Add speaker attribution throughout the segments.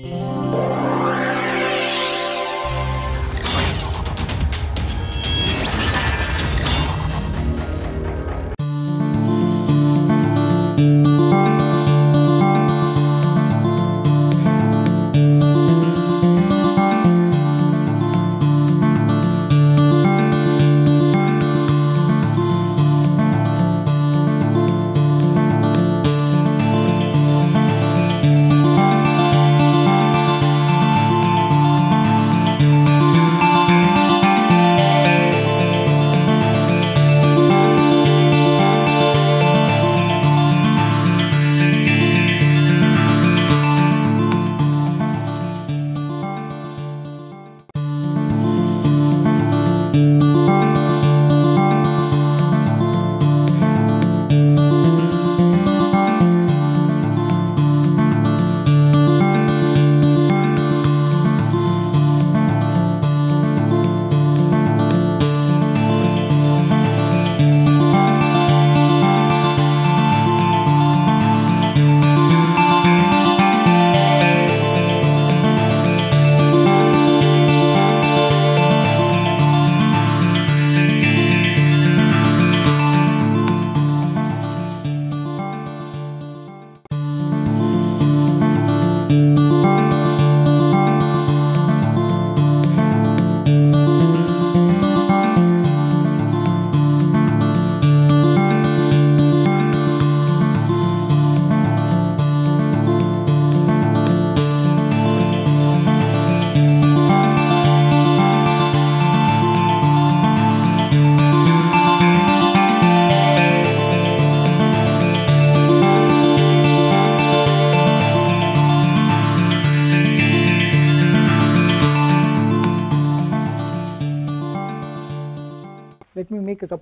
Speaker 1: Música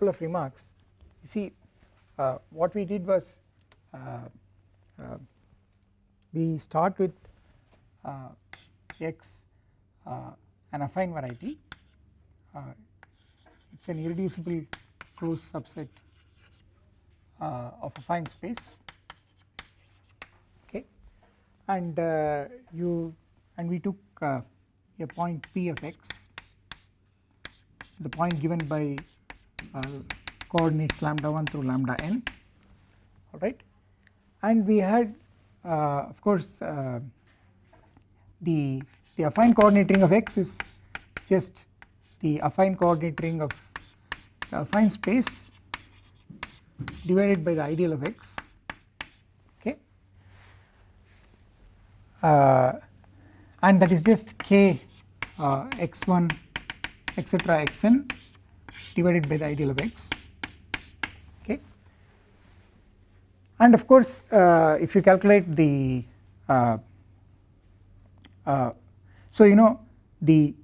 Speaker 1: couple of remarks. You see uh, what we did was uh, uh we start with uh, x uh, an affine variety it is an irreducible closed subset of affine space okay and you and we took a point p of x the point given by uh, coordinates lambda 1 through lambda n alright and we had uh, of course uh, the the affine coordinate ring of x is just the affine coordinate ring of the affine space divided by the ideal of x okay uh, and that is just k uh, x1 etc xn divided by the ideal of x okay. And of course uh, if you calculate the uh, uh, so you know the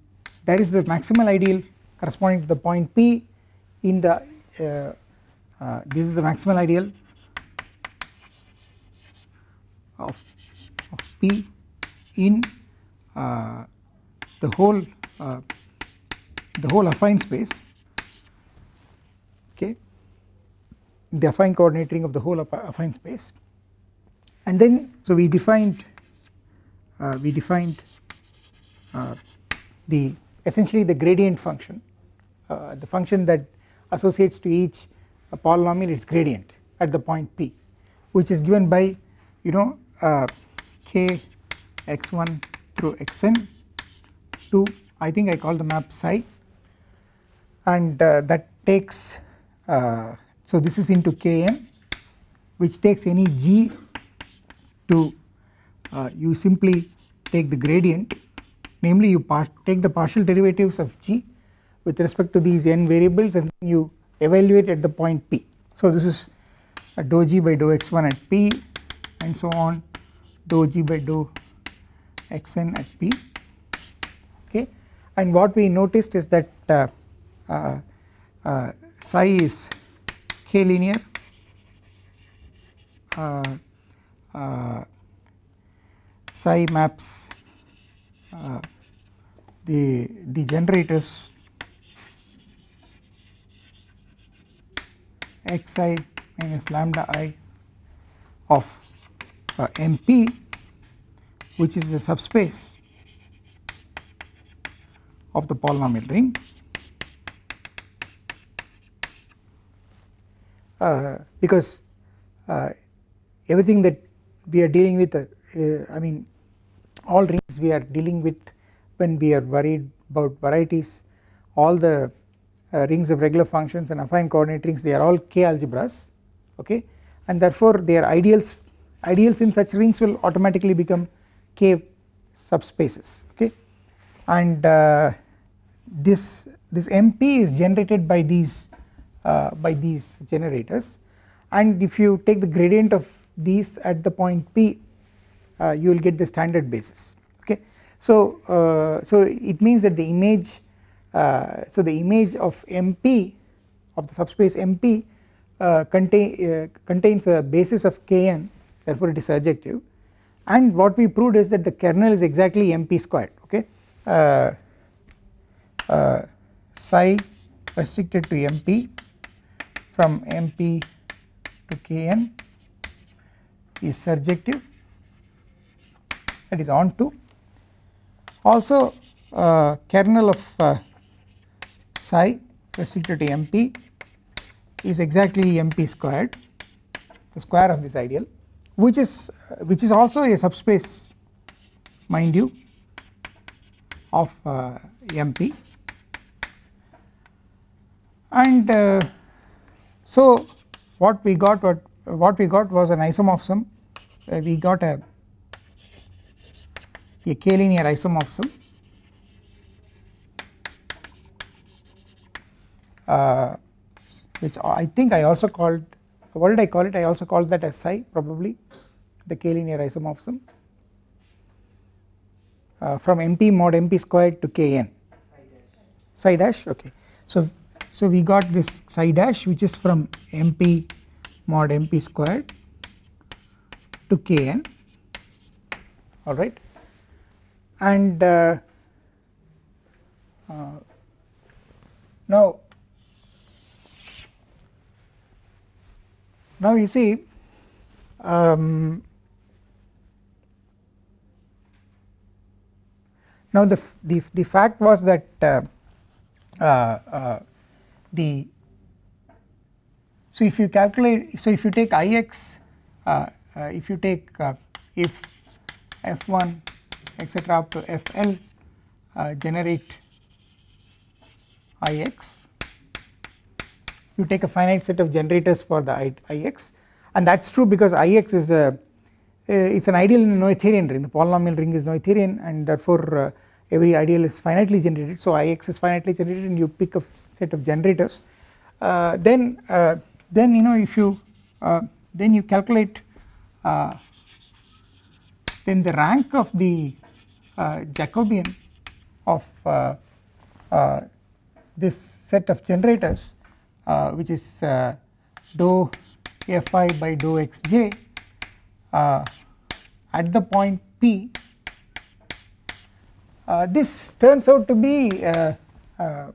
Speaker 1: that is the maximal ideal corresponding to the point P in the uh, uh, this is the maximal ideal of, of P in uh, the whole the whole affine space the affine coordinate ring of the whole affine space and then so we defined uh, we defined uh, the essentially the gradient function uh, the function that associates to each polynomial its gradient at the point p which is given by you know uh, k x1 through xn to I think I call the map psi and uh, that takes uh, so this is into Kn which takes any g to uh, you simply take the gradient namely you take the partial derivatives of g with respect to these n variables and you evaluate at the point p. So this is uh, dou g by dou x1 at p and so on dou g by dou xn at p okay and what we noticed is that uh, uh, uh psi is k linear uh, uh, psi maps uh, the the generators xi minus lambda i of uh, MP which is a subspace of the polynomial ring Uh, because uh, everything that we are dealing with uh, I mean all rings we are dealing with when we are worried about varieties all the rings of regular functions and affine coordinate rings they are all k algebras okay and therefore their ideals ideals in such rings will automatically become k subspaces okay and uh, this this MP is generated by these uh, by these generators and if you take the gradient of these at the point P uh, you will get the standard basis okay. So, uh, so it means that the image so the image of MP of the subspace MP uh, contain, uh, contains a basis of Kn therefore it is surjective and what we proved is that the kernel is exactly MP squared okay uh, psi restricted to MP from MP to Kn is surjective that is onto also uh, kernel of uh, psi restricted to MP is exactly MP squared the square of this ideal which is uh, which is also a subspace mind you of uh, MP and uh, so what we got what what we got was an isomorphism we got a a k-linear isomorphism uh, which I think I also called what did I call it I also called that as psi probably the k-linear isomorphism uh, from MP mod MP squared to Kn psi dash okay so so, we got this psi dash which is from MP mod MP squared to Kn alright and uh, uh, now now you see um, now the, the the fact was that uh, uh, uh the so if you calculate so if you take ix uh, uh, if you take uh, if f1 etc up to fl uh, generate ix you take a finite set of generators for the I, ix and that is true because ix is a uh, it is an ideal Noetherian ring the polynomial ring is Noetherian and therefore every ideal is finitely generated so Ix is finitely generated and you pick a set of generators uh, then uh, then you know if you uh, then you calculate uh, then the rank of the uh, Jacobian of uh, this set of generators which is dou fi by dou xj at the point p uh, this turns out to be uh, uh,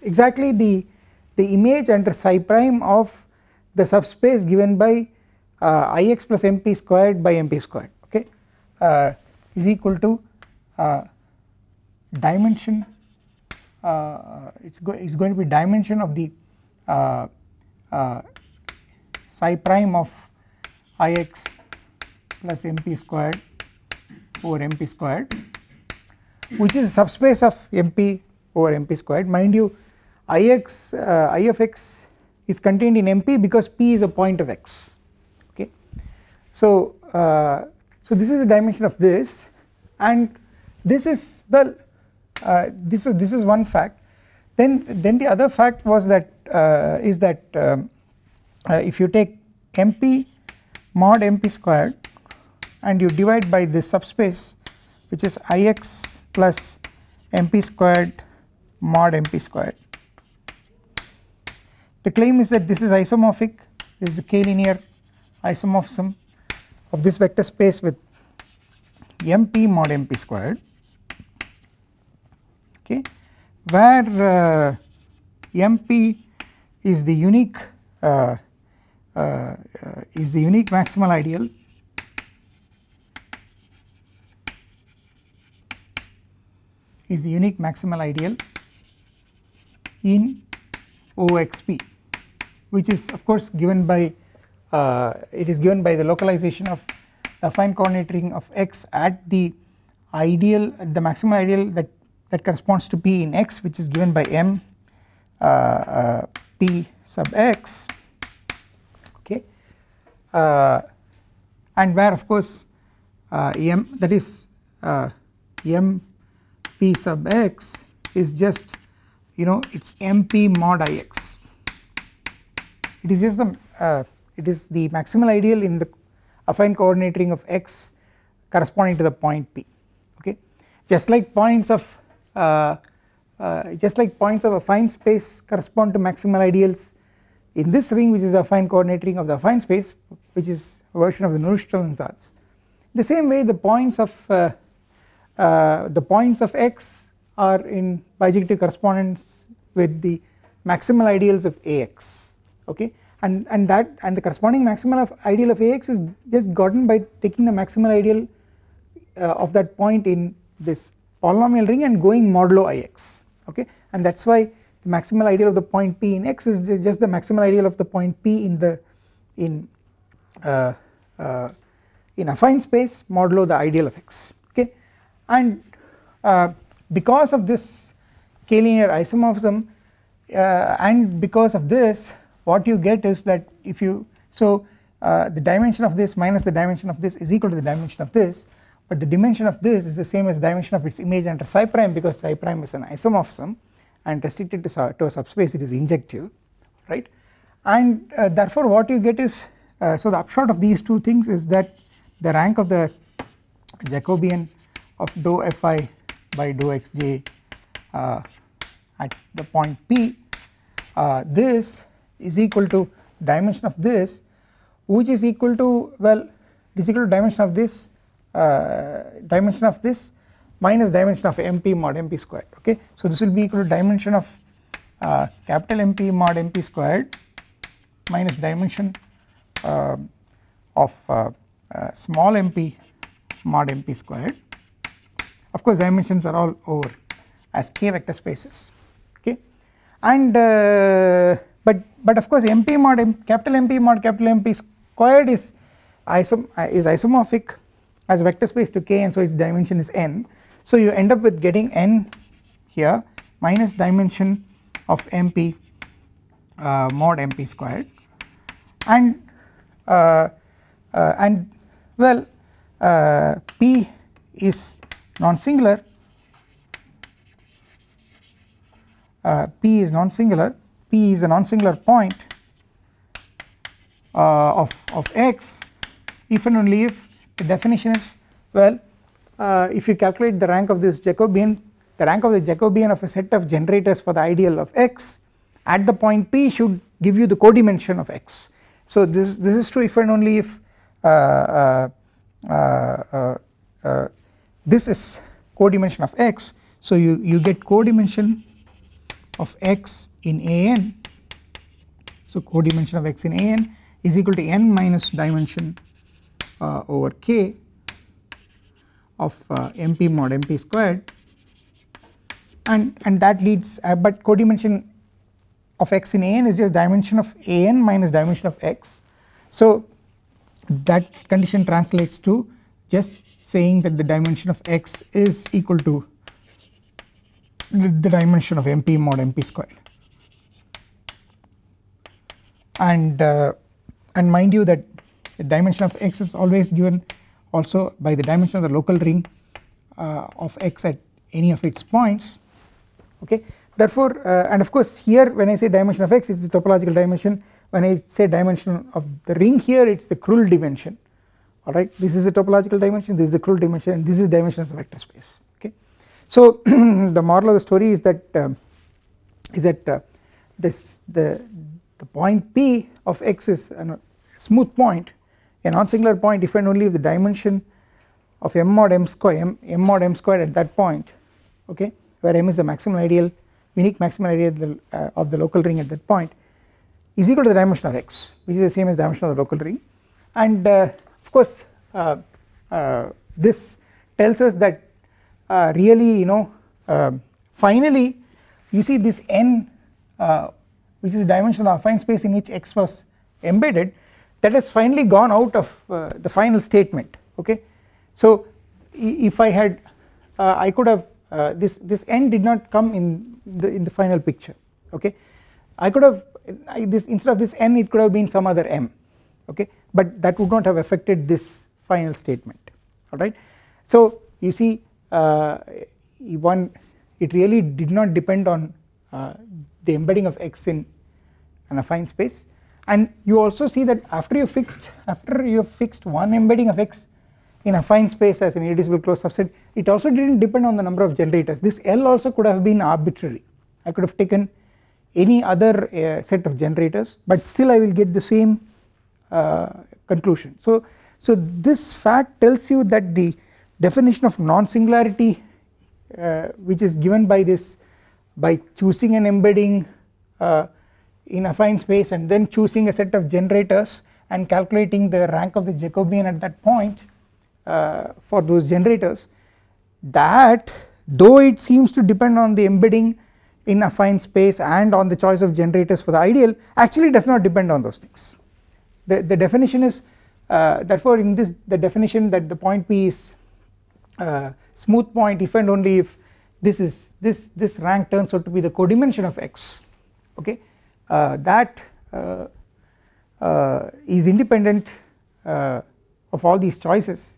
Speaker 1: exactly the the image under psi prime of the subspace given by uh, ix plus mp squared by mp squared okay uh, is equal to uh, dimension it's, go it's going to be dimension of the psi prime of ix plus mp squared over mp squared which is a subspace of MP over MP squared mind you Ix uh, I of x is contained in MP because P is a point of x okay. So, uh, so this is the dimension of this and this is well uh, this is this is one fact then then the other fact was that uh, is that um, uh, if you take MP mod MP squared and you divide by this subspace which is Ix plus mp squared mod mp squared. The claim is that this is isomorphic, this is a k-linear isomorphism of this vector space with mp mod mp squared okay where uh, mp is the unique uh, uh, uh, is the unique maximal ideal is unique maximal ideal in OXP which is of course given by uh, it is given by the localization of the fine coordinate ring of x at the ideal the maximal ideal that that corresponds to p in x which is given by m uh, uh, p sub x okay uh, and where of course uh, m that is uh, m p sub x is just you know it is mp mod ix it is just the uh, it is the maximal ideal in the affine coordinate ring of x corresponding to the point p okay just like points of uh, uh, just like points of affine space correspond to maximal ideals in this ring which is the affine coordinate ring of the affine space which is a version of the Noetherian strelin the same way the points of uh, uh, the points of x are in bijective correspondence with the maximal ideals of Ax okay and and that and the corresponding maximal of ideal of Ax is just gotten by taking the maximal ideal uh, of that point in this polynomial ring and going modulo Ix okay and that is why the maximal ideal of the point P in X is just the maximal ideal of the point P in the in uh, uh, in affine space modulo the ideal of X and uh, because of this k-linear isomorphism uh, and because of this what you get is that if you so uh, the dimension of this minus the dimension of this is equal to the dimension of this but the dimension of this is the same as dimension of its image under psi prime because psi prime is an isomorphism and restricted to, to a subspace it is injective right and uh, therefore what you get is uh, so the upshot of these two things is that the rank of the Jacobian of dou fi by dou xj uh, at the point p uh, this is equal to dimension of this which is equal to well is equal to dimension of this uh, dimension of this minus dimension of mp mod mp squared okay so this will be equal to dimension of uh, capital mp mod mp squared minus dimension uh, of uh, uh, small mp mod mp squared of course dimensions are all over as k vector spaces okay and uh, but but of course mp mod M, capital mp mod capital mp squared is isom is isomorphic as vector space to k and so its dimension is n so you end up with getting n here minus dimension of mp uh, mod mp squared and uh, uh and well uh, p is non-singular uh, p is non-singular p is a non-singular point uh, of, of x if and only if the definition is well uh, if you calculate the rank of this Jacobian the rank of the Jacobian of a set of generators for the ideal of x at the point p should give you the codimension of x. So this, this is true if and only if uh, uh, uh, this is codimension of x so you you get codimension of x in an so codimension of x in an is equal to n minus dimension uh, over k of uh, mp mod mp squared and and that leads uh, but codimension of x in an is just dimension of an minus dimension of x so that condition translates to just saying that the dimension of x is equal to the, the dimension of MP mod MP squared and uh, and mind you that the dimension of x is always given also by the dimension of the local ring uh, of x at any of its points okay therefore uh, and of course here when I say dimension of x it is the topological dimension when I say dimension of the ring here it is the Krull dimension alright this is the topological dimension this is the Krull dimension and this is dimensions of vector space okay. So the moral of the story is that uh, is that uh, this the the point P of x is a smooth point a non-singular point defined only if the dimension of m mod m square m, m mod m square at that point okay where m is the maximal ideal unique maximal ideal of the, uh, of the local ring at that point is equal to the dimension of x which is the same as dimension of the local ring and uh, course uh, uh, this tells us that uh, really you know finally you see this n which is the dimension of the affine space in which x was embedded that has finally gone out of uh, the final statement okay so if i had uh, i could have uh, this this n did not come in the in the final picture okay i could have I this instead of this n it could have been some other m okay but that would not have affected this final statement alright. So you see uh, one it really did not depend on uh, the embedding of x in an affine space and you also see that after you fixed after you fixed one embedding of x in affine space as an irreducible closed subset it also did not depend on the number of generators this L also could have been arbitrary I could have taken any other uh, set of generators but still I will get the same uh, conclusion. So, so this fact tells you that the definition of non-singularity uh, which is given by this by choosing an embedding uh, in affine space and then choosing a set of generators and calculating the rank of the Jacobian at that point uh, for those generators that though it seems to depend on the embedding in affine space and on the choice of generators for the ideal actually does not depend on those things the, the definition is uh, therefore in this the definition that the point p is uh, smooth point if and only if this is this this rank turns out to be the codimension of x okay uh, that uh, uh, is independent uh, of all these choices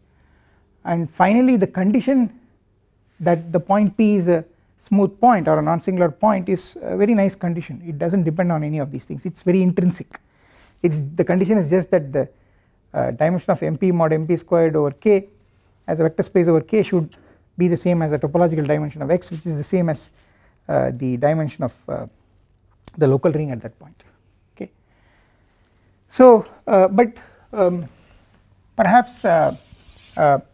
Speaker 1: and finally the condition that the point p is a smooth point or a non-singular point is a very nice condition it does not depend on any of these things it is very intrinsic it is the condition is just that the uh, dimension of MP mod MP squared over K as a vector space over K should be the same as the topological dimension of X which is the same as uh, the dimension of uh, the local ring at that point okay. So uh, but um, perhaps uh,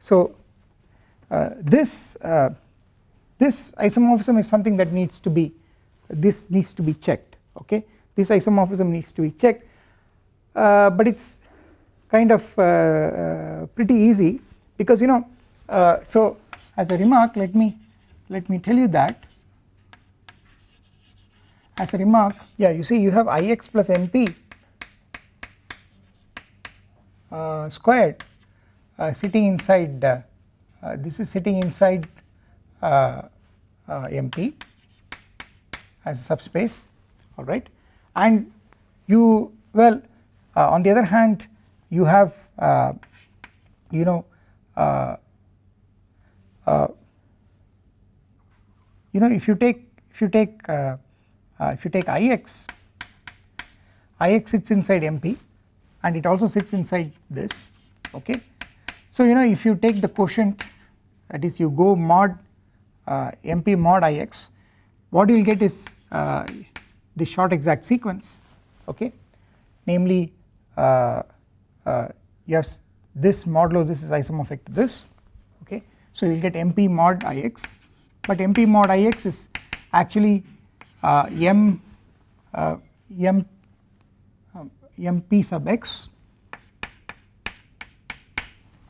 Speaker 1: so this this isomorphism is something that needs to be this needs to be checked okay this isomorphism needs to be checked uh, but it's kind of uh, uh pretty easy because you know uh, so as a remark let me let me tell you that as a remark yeah you see you have ix plus mp uh, squared sitting inside this is sitting inside mp as a subspace alright and you well uh, on the other hand you have uh, you know uh, uh, you know if you take if you take uh, if you take ix ix sits inside mp and it also sits inside this okay so you know if you take the quotient that is you go mod uh, mp mod ix what you will get is uh, the short exact sequence okay namely uh, uh, yes this modulo this is isomorphic to this okay so you will get mp mod ix but mp mod ix is actually uh, m uh, m um, mp sub x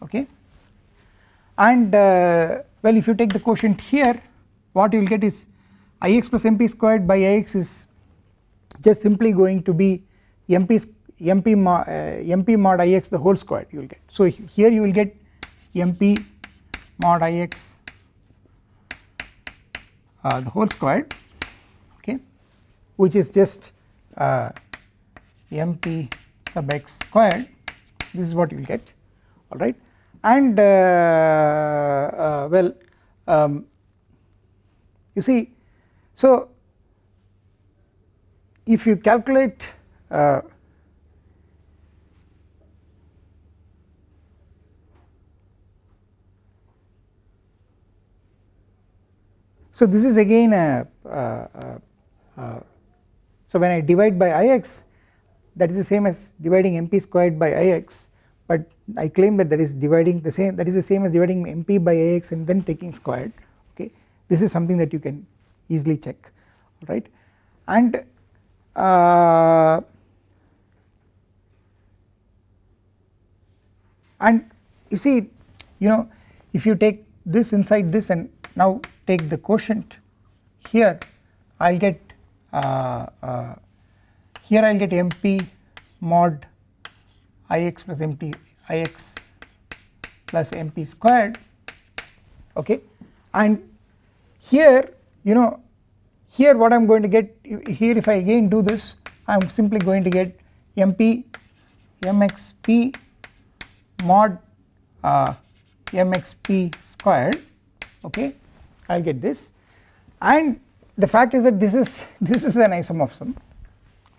Speaker 1: okay and uh, well if you take the quotient here what you will get is ix plus mp squared by ix is just simply going to be MP, MP, uh, mod, uh, MP mod Ix the whole squared you will get. So here you will get MP mod Ix uh, the whole squared okay which is just uh, MP sub x squared this is what you will get alright and uh, uh, well um, you see so if you calculate uh, So this is again a, uh, uh, so when I divide by Ix that is the same as dividing mp squared by Ix but I claim that that is dividing the same that is the same as dividing mp by Ix and then taking squared okay this is something that you can easily check right? and uh, and you see you know if you take this inside this and now take the quotient here I will get uh, uh, here I will get MP mod Ix plus MP Ix plus MP squared okay and here you know here what I am going to get here if I again do this I am simply going to get MP MXP mod uh, MXP squared okay I will get this and the fact is that this is this is an isomorphism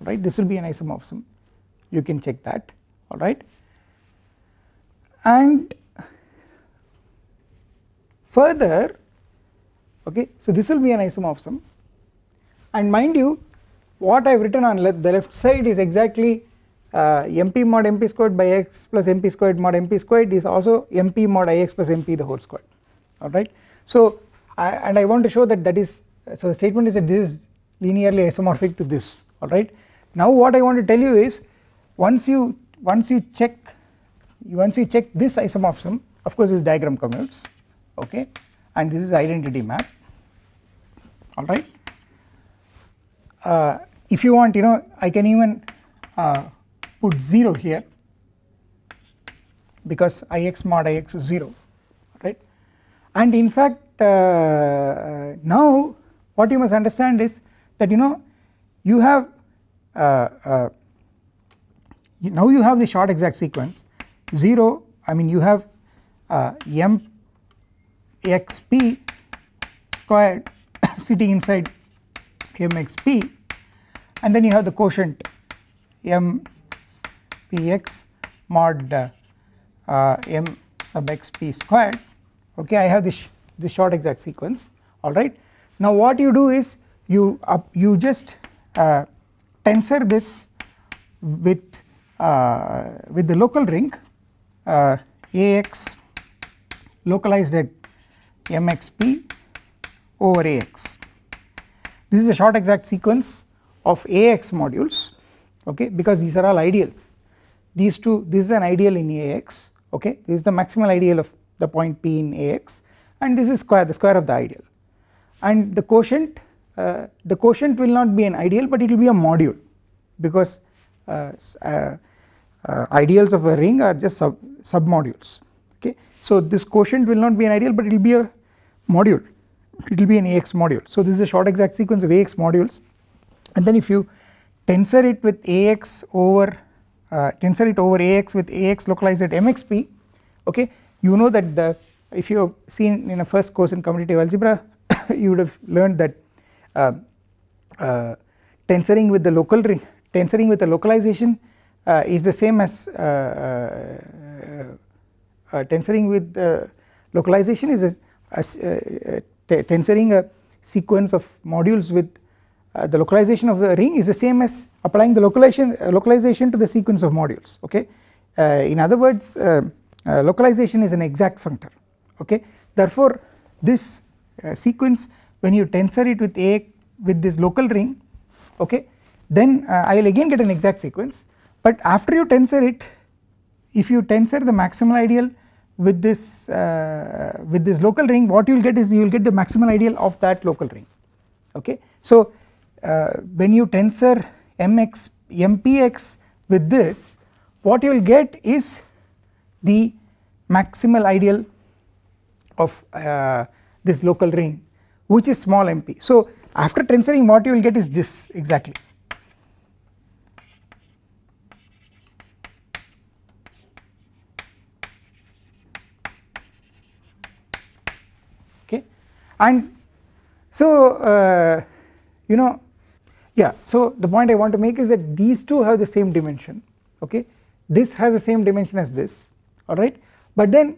Speaker 1: right this will be an isomorphism you can check that alright and further okay so this will be an isomorphism and mind you what I have written on le the left side is exactly uh, mp mod mp squared by x plus mp squared mod mp squared is also mp mod ix plus mp the whole squared alright. So I, and I want to show that that is so the statement is that this is linearly isomorphic to this alright. Now what I want to tell you is once you once you check once you check this isomorphism of course this diagram commutes okay and this is identity map alright uh, if you want you know I can even uh, put 0 here because Ix mod Ix is 0 right and in fact uh, now what you must understand is that you know you have uh, uh, now you have the short exact sequence 0 I mean you have uh, m xp squared sitting inside mxp and then you have the quotient Mpx mod uh, m sub x p squared okay I have this this short exact sequence alright. Now what you do is you up you just uh, tensor this with uh, with the local ring uh, ax localized at mxp over ax this is a short exact sequence of AX modules okay because these are all ideals. These two this is an ideal in AX okay this is the maximal ideal of the point P in AX and this is square the square of the ideal and the quotient uh, the quotient will not be an ideal but it will be a module because uh, uh, uh, ideals of a ring are just sub submodules okay so this quotient will not be an ideal but it will be a module it will be an AX module. So this is a short exact sequence of AX modules and then if you tensor it with AX over uh, tensor it over AX with AX localized at MXP okay you know that the if you have seen in a first course in commutative algebra you would have learned that uh, uh, tensoring with the local ring tensoring with the localization uh, is the same as uh, uh, tensoring with localization is a, as, tensoring a sequence of modules with uh, the localization of the ring is the same as applying the localization uh, localization to the sequence of modules okay uh, in other words uh, uh, localization is an exact functor okay therefore this uh, sequence when you tensor it with a with this local ring okay then I will again get an exact sequence but after you tensor it if you tensor the maximal ideal with this uh, with this local ring what you will get is you will get the maximal ideal of that local ring okay. So uh, when you tensor mx mpx with this what you will get is the maximal ideal of uh, this local ring which is small mp. So after tensoring what you will get is this exactly and so uh, you know yeah so the point I want to make is that these two have the same dimension okay this has the same dimension as this alright but then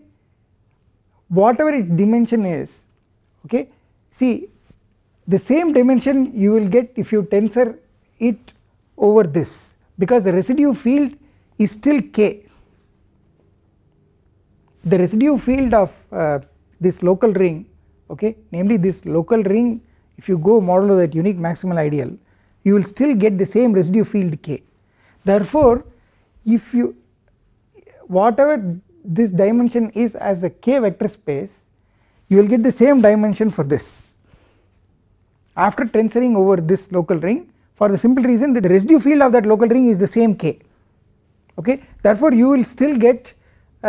Speaker 1: whatever its dimension is okay see the same dimension you will get if you tensor it over this because the residue field is still k the residue field of uh, this local ring okay namely this local ring if you go modulo that unique maximal ideal you will still get the same residue field k therefore if you whatever this dimension is as a k vector space you will get the same dimension for this after tensoring over this local ring for the simple reason that the residue field of that local ring is the same k okay therefore you will still get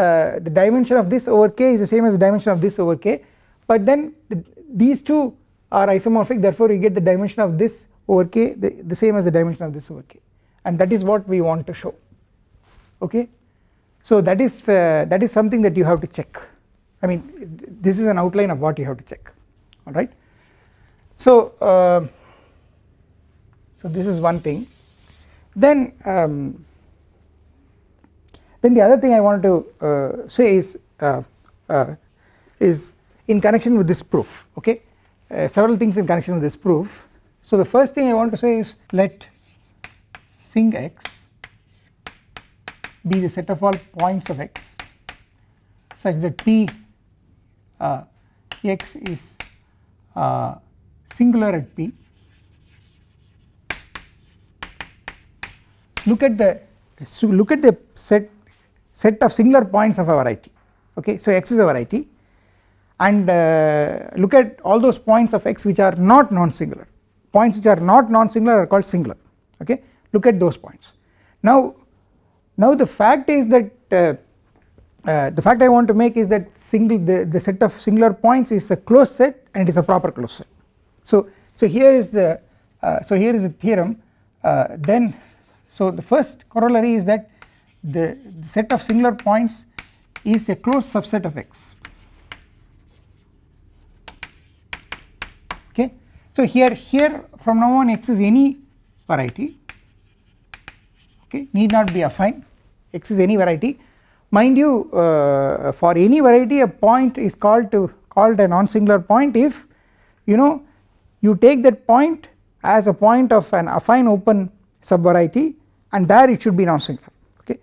Speaker 1: uh, the dimension of this over k is the same as the dimension of this over k but then the, these two are isomorphic therefore you get the dimension of this over k the, the same as the dimension of this over k and that is what we want to show okay so that is uh, that is something that you have to check I mean th this is an outline of what you have to check alright so uh, so this is one thing then um, then the other thing I wanted to uh, say is uh, uh, is in connection with this proof okay uh, several things in connection with this proof so the first thing i want to say is let sing x be the set of all points of x such that p uh, x is uh, singular at p look at the so look at the set set of singular points of a variety okay so x is a variety and uh, look at all those points of x which are not non-singular points which are not non-singular are called singular okay look at those points now now the fact is that uh, uh, the fact I want to make is that single the, the set of singular points is a closed set and it is a proper closed set. So so here is the uh, so here is a theorem uh, then so the first corollary is that the, the, set of singular points is a closed subset of X So, here here from now on x is any variety okay need not be affine x is any variety mind you uh, for any variety a point is called to called a non-singular point if you know you take that point as a point of an affine open subvariety and there it should be non-singular okay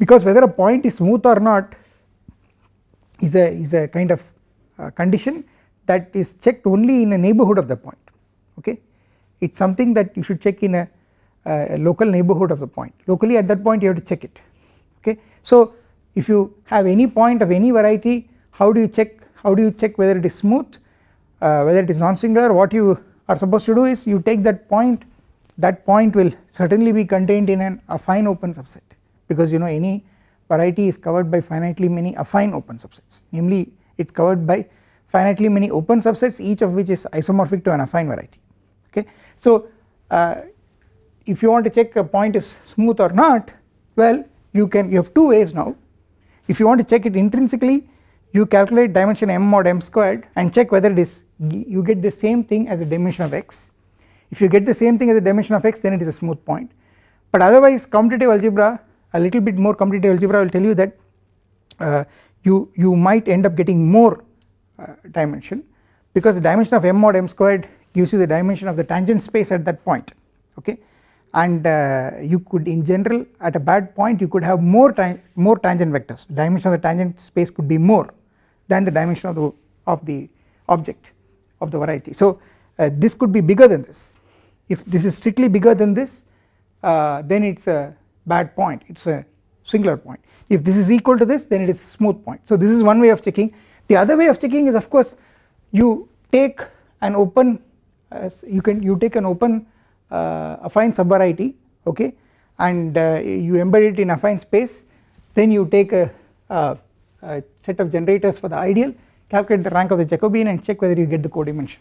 Speaker 1: because whether a point is smooth or not is a is a kind of uh, condition that is checked only in a neighbourhood of the point okay it is something that you should check in a, a local neighbourhood of the point locally at that point you have to check it okay. So if you have any point of any variety how do you check how do you check whether it is smooth uh, whether it is non-singular what you are supposed to do is you take that point that point will certainly be contained in an affine open subset because you know any variety is covered by finitely many affine open subsets namely it is covered by finitely many open subsets each of which is isomorphic to an affine variety okay. So uh, if you want to check a point is smooth or not well you can you have two ways now if you want to check it intrinsically you calculate dimension m mod m squared and check whether it is you get the same thing as the dimension of x if you get the same thing as the dimension of x then it is a smooth point but otherwise commutative algebra a little bit more commutative algebra will tell you that uh, you you might end up getting more uh, dimension because the dimension of m mod m squared gives you the dimension of the tangent space at that point okay and uh, you could in general at a bad point you could have more time, more tangent vectors dimension of the tangent space could be more than the dimension of the of the object of the variety so uh, this could be bigger than this if this is strictly bigger than this uh, then it's a bad point it's a singular point if this is equal to this then it is a smooth point so this is one way of checking the other way of checking is of course you take an open uh, you can you take an open uh, affine subvariety okay and uh, you embed it in affine space then you take a, a, a, set of generators for the ideal calculate the rank of the Jacobian and check whether you get the codimension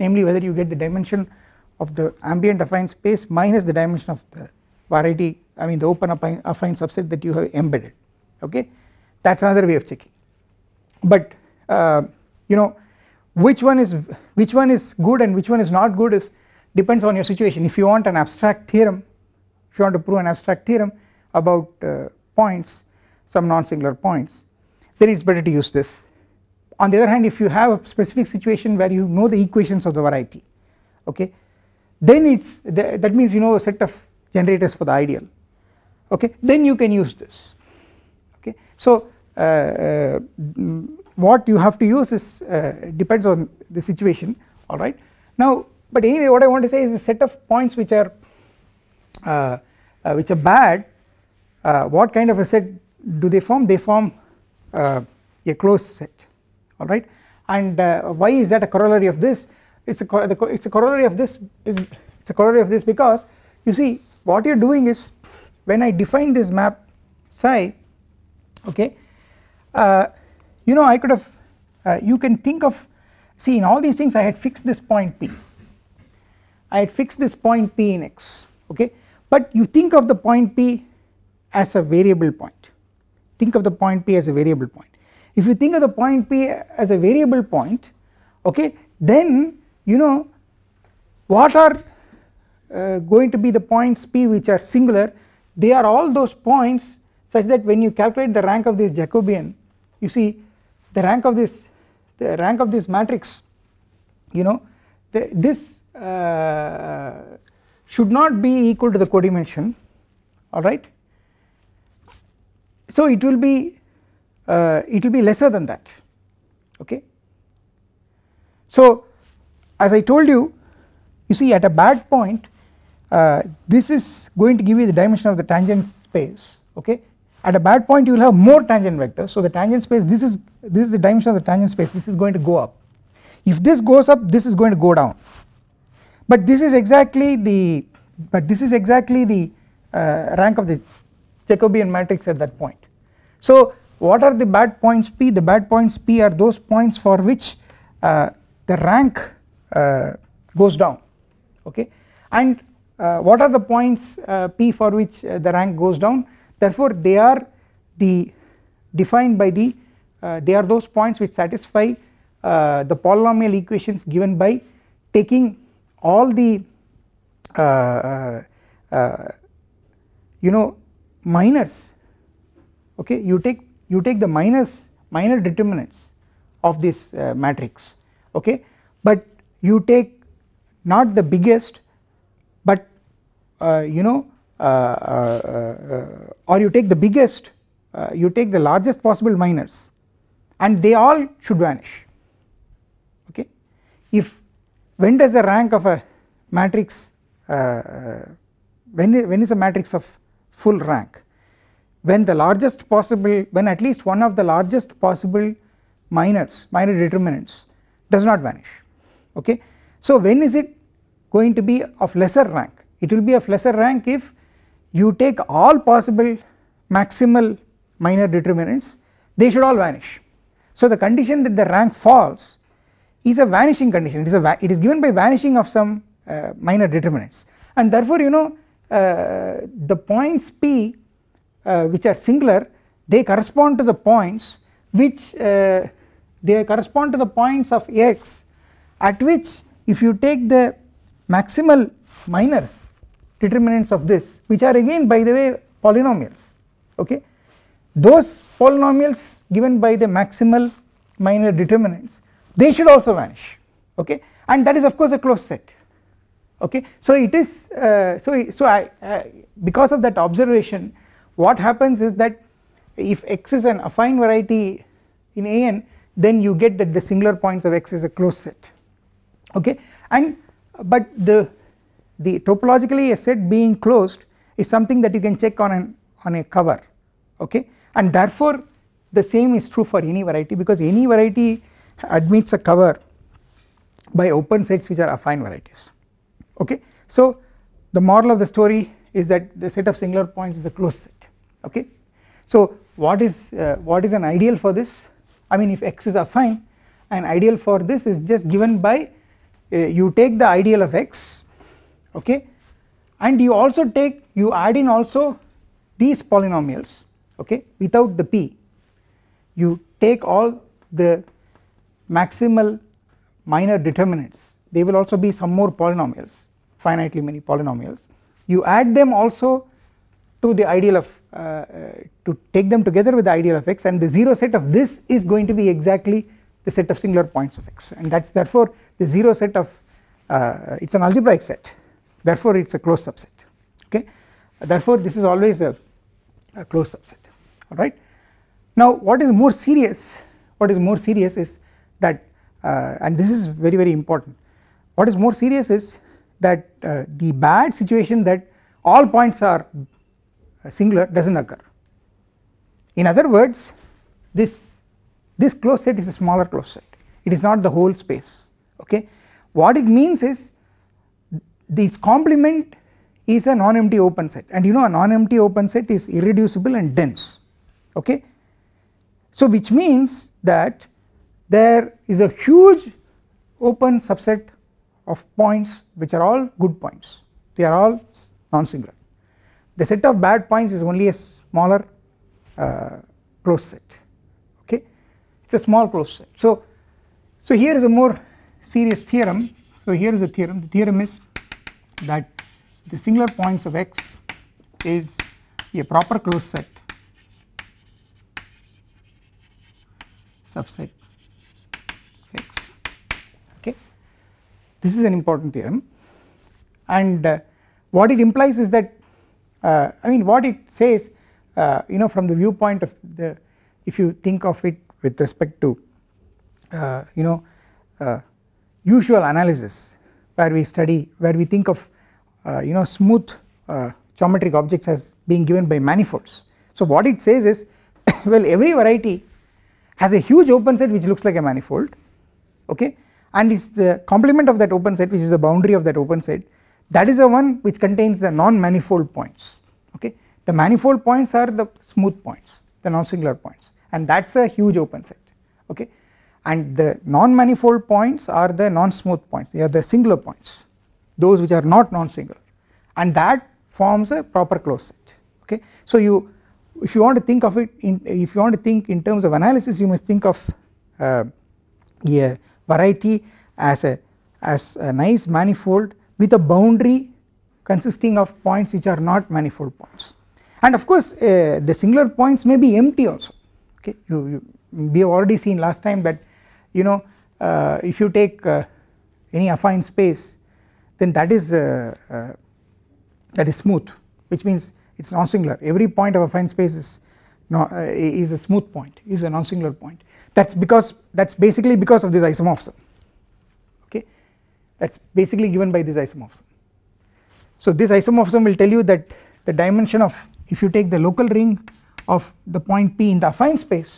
Speaker 1: namely whether you get the dimension of the ambient affine space minus the dimension of the variety I mean the open affine, affine subset that you have embedded okay that is another way of checking but uh, you know which one is which one is good and which one is not good is depends on your situation if you want an abstract theorem if you want to prove an abstract theorem about uh, points some non-singular points then it's better to use this on the other hand if you have a specific situation where you know the equations of the variety okay then it's th that means you know a set of generators for the ideal okay then you can use this okay so uh, uh, what you have to use is uh, depends on the situation alright. Now but anyway what I want to say is a set of points which are which are bad what kind of a set do they form they form a closed set alright and why is that a corollary of this it's a it's a corollary of this is it's a corollary of this because you see what you're doing is when I define this map psi okay uh, you know I could have uh, you can think of see in all these things I had fixed this point P I had fixed this point P in x okay but you think of the point P as a variable point think of the point P as a variable point if you think of the point P as a variable point okay then you know what are uh, going to be the points P which are singular they are all those points such that when you calculate the rank of this Jacobian you see the rank of this the rank of this matrix you know the, this uh, should not be equal to the codimension alright. So it will be uh, it will be lesser than that okay. So as I told you you see at a bad point uh, this is going to give you the dimension of the tangent space okay at a bad point you will have more tangent vectors so the tangent space this is this is the dimension of the tangent space this is going to go up if this goes up this is going to go down but this is exactly the but this is exactly the uh, rank of the Jacobian matrix at that point so what are the bad points p the bad points p are those points for which uh, the rank uh, goes down okay and uh, what are the points uh, p for which uh, the rank goes down therefore they are the defined by the uh, they are those points which satisfy uh, the polynomial equations given by taking all the uh, uh, uh you know minors okay you take you take the minus minor determinants of this uh, matrix okay but you take not the biggest but you know uh, uh, uh, or you take the biggest you take the largest possible minors and they all should vanish okay if when does the rank of a matrix when when is a matrix of full rank when the largest possible when at least one of the largest possible minors minor determinants does not vanish okay so when is it going to be of lesser rank it will be of lesser rank if you take all possible maximal minor determinants they should all vanish. So the condition that the rank falls is a vanishing condition it is, it is given by vanishing of some uh, minor determinants and therefore you know uh, the points p uh, which are singular they correspond to the points which uh, they correspond to the points of x at which if you take the maximal minors determinants of this which are again by the way polynomials okay those polynomials given by the maximal minor determinants they should also vanish okay and that is of course a closed set okay so it is uh, so so I uh, because of that observation what happens is that if x is an affine variety in an then you get that the singular points of x is a closed set okay and but the the topologically a set being closed is something that you can check on an on a cover okay and therefore the same is true for any variety because any variety admits a cover by open sets which are affine varieties okay. So the moral of the story is that the set of singular points is a closed set okay. So what is uh, what is an ideal for this I mean if x is affine an ideal for this is just given by uh, you take the ideal of x okay and you also take you add in also these polynomials okay without the p you take all the maximal minor determinants they will also be some more polynomials finitely many polynomials you add them also to the ideal of uh, uh, to take them together with the ideal of x and the 0 set of this is going to be exactly the set of singular points of x and that is therefore the 0 set of uh, it is an algebraic set therefore it is a closed subset okay therefore this is always a, a closed subset alright. Now what is more serious what is more serious is that uh, and this is very very important what is more serious is that uh, the bad situation that all points are singular does not occur. In other words this this closed set is a smaller closed set it is not the whole space okay what it means is its complement is a non-empty open set and you know a non-empty open set is irreducible and dense okay. So which means that there is a huge open subset of points which are all good points they are all non-singular. The set of bad points is only a smaller uh, closed set okay it is a small closed set. So, so here is a more serious theorem so here is a theorem the theorem is that the singular points of x is a proper closed set subset of x okay this is an important theorem and uh, what it implies is that uh, I mean what it says uh, you know from the viewpoint of the if you think of it with respect to uh, you know uh, usual analysis where we study where we think of uh, you know smooth uh, geometric objects as being given by manifolds. So what it says is well every variety has a huge open set which looks like a manifold okay and it is the complement of that open set which is the boundary of that open set that is the one which contains the non-manifold points okay the manifold points are the smooth points the non-singular points and that is a huge open set okay and the non-manifold points are the non-smooth points they are the singular points those which are not non-singular and that forms a proper closed set okay. So you if you want to think of it in, if you want to think in terms of analysis you must think of uh, a variety as a as a nice manifold with a boundary consisting of points which are not manifold points and of course uh, the singular points may be empty also okay you, you we have already seen last time that you know uh, if you take uh, any affine space then that is uh, uh, that is smooth which means it is non-singular every point of affine space is no, uh, is a smooth point is a non-singular point that is because that is basically because of this isomorphism okay that is basically given by this isomorphism. So this isomorphism will tell you that the dimension of if you take the local ring of the point p in the affine space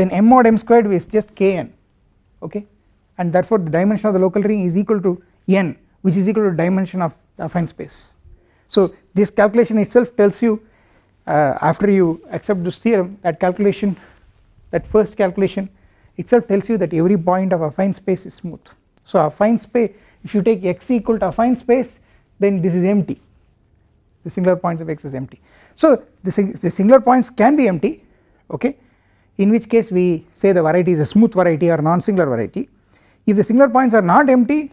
Speaker 1: then m mod m squared is just kn okay and therefore the dimension of the local ring is equal to n which is equal to dimension of the affine space. So this calculation itself tells you uh, after you accept this theorem that calculation that first calculation itself tells you that every point of affine space is smooth. So affine space if you take x equal to affine space then this is empty the singular points of x is empty. So the, sing the singular points can be empty okay in which case we say the variety is a smooth variety or non-singular variety. If the singular points are not empty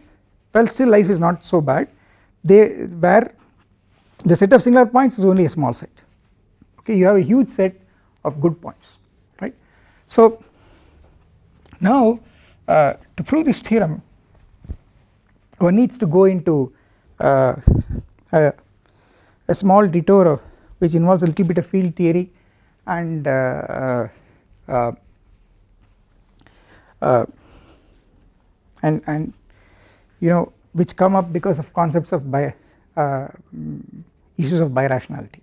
Speaker 1: well still life is not so bad they where the set of singular points is only a small set okay you have a huge set of good points right. So now uh, to prove this theorem one needs to go into uh, a, a small detour of, which involves a little bit of field theory and uh, uh uh, uh, and and you know which come up because of concepts of bi uh, issues of birationality